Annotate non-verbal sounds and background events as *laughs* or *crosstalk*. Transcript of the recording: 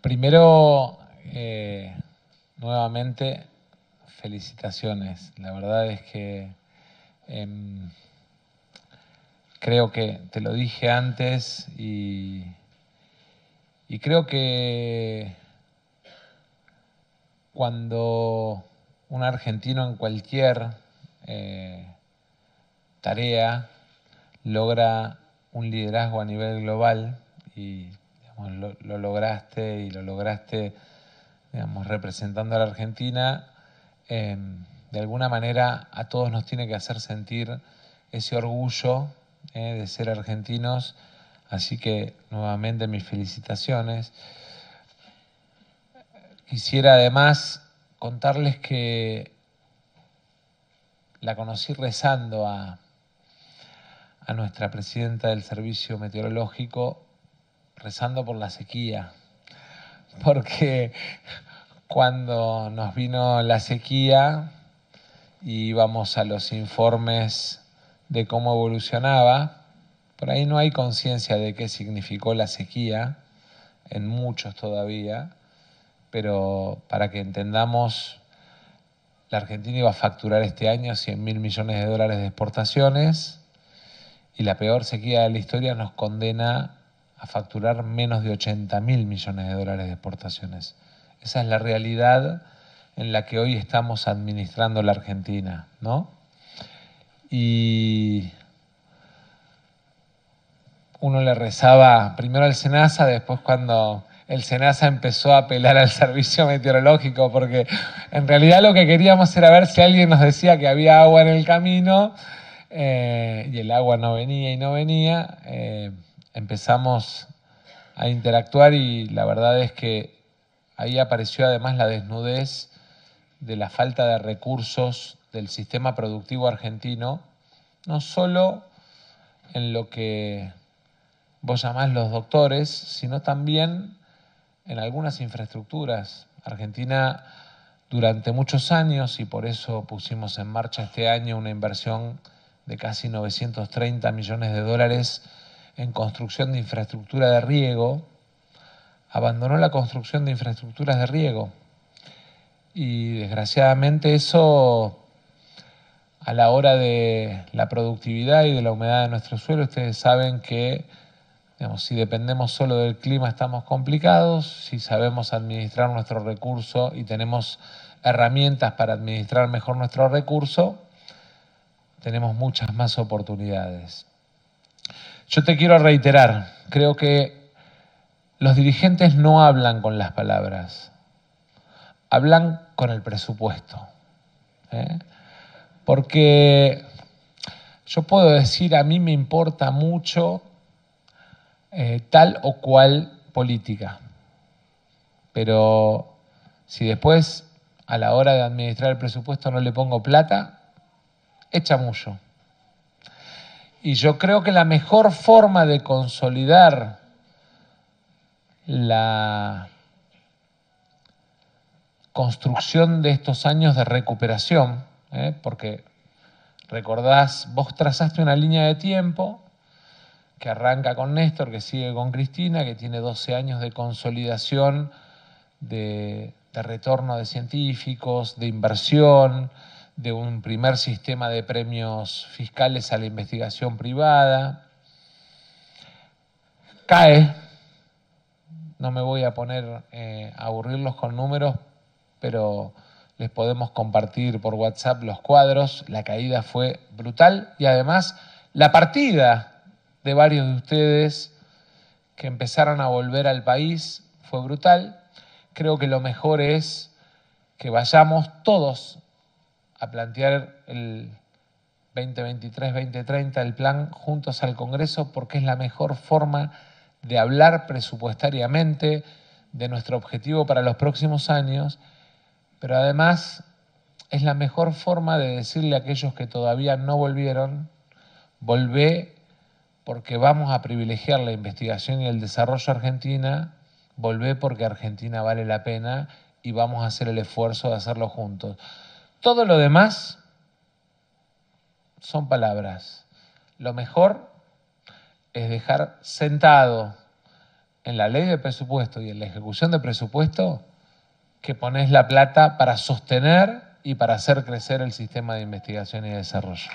Primero, eh, nuevamente, felicitaciones. La verdad es que em, creo que te lo dije antes y, creo que cuando un argentino en cualquier eh, tarea logra un liderazgo a nivel global y lo, lograste y lo lograste, digamos, representando a la Argentina, em, de alguna manera a todos nos tiene que hacer sentir ese orgullo eh, de ser argentinos, así que nuevamente mis felicitaciones. Quisiera además contarles que la conocí rezando a, a nuestra presidenta del Servicio Meteorológico, rezando por la sequía, porque cuando nos vino la sequía y íbamos a los informes de cómo evolucionaba, por ahí no hay conciencia de qué significó la sequía, en muchos todavía, pero para que entendamos, la Argentina iba a facturar este año 100 mil millones de dólares de exportaciones y la peor sequía de la historia nos condena a facturar menos de 80 mil millones de dólares de exportaciones. Esa es la realidad en la que hoy estamos administrando la Argentina, ¿no? Y uno le rezaba primero al SENASA, después cuando el SENASA empezó a apelar al *laughs* servicio meteorológico, porque en realidad lo que queríamos era ver si alguien nos decía que había agua en el camino, eh, y el agua no venía y no venía. Eh, empezamos a interactuar y la verdad es que ahí apareció además la desnudez de la falta de recursos del sistema productivo argentino, no solo en lo que vos llamás los doctores, sino también en algunas infraestructuras. Argentina durante muchos años, y por eso pusimos en marcha este año una inversión de casi 930 millones de dólares en construcción de infraestructura de riego, abandonó la construcción de infraestructuras de riego. Y desgraciadamente eso a la hora de la productividad y de la humedad de nuestro suelo, ustedes saben que si dependemos solo del clima estamos complicados, si sabemos administrar nuestro recurso y tenemos herramientas para administrar mejor nuestro recurso, tenemos muchas más oportunidades. Yo te quiero reiterar, creo que los dirigentes no hablan con las palabras, hablan con el presupuesto. ¿eh? Porque yo puedo decir, a mí me importa mucho eh, tal o cual política, pero si después a la hora de administrar el presupuesto no le pongo plata, echa mucho. Y yo creo que la mejor forma de consolidar la construcción de estos años de recuperación, ¿eh? porque recordás, vos trazaste una línea de tiempo que arranca con Néstor, que sigue con Cristina, que tiene 12 años de consolidación, de retorno de científicos, de inversión, de un primer sistema de premios fiscales a la investigación privada. Cae, no me voy a poner eh, a aburrirlos con números, pero les podemos compartir por WhatsApp los cuadros. La caída fue brutal y además la partida de varios de ustedes que empezaron a volver al país fue brutal. Creo que lo mejor es que vayamos todos a plantear el 2023-2030, el plan juntos al Congreso, porque es la mejor forma de hablar presupuestariamente de nuestro objetivo para los próximos años, pero además es la mejor forma de decirle a aquellos que todavía no volvieron, volvé porque vamos a privilegiar la investigación y el desarrollo argentina, volvé porque Argentina vale la pena y vamos a hacer el esfuerzo de hacerlo juntos. Todo lo demás son palabras. Lo mejor es dejar sentado en la ley de presupuesto y en la ejecución de presupuesto que pones la plata para sostener y para hacer crecer el sistema de investigación y desarrollo.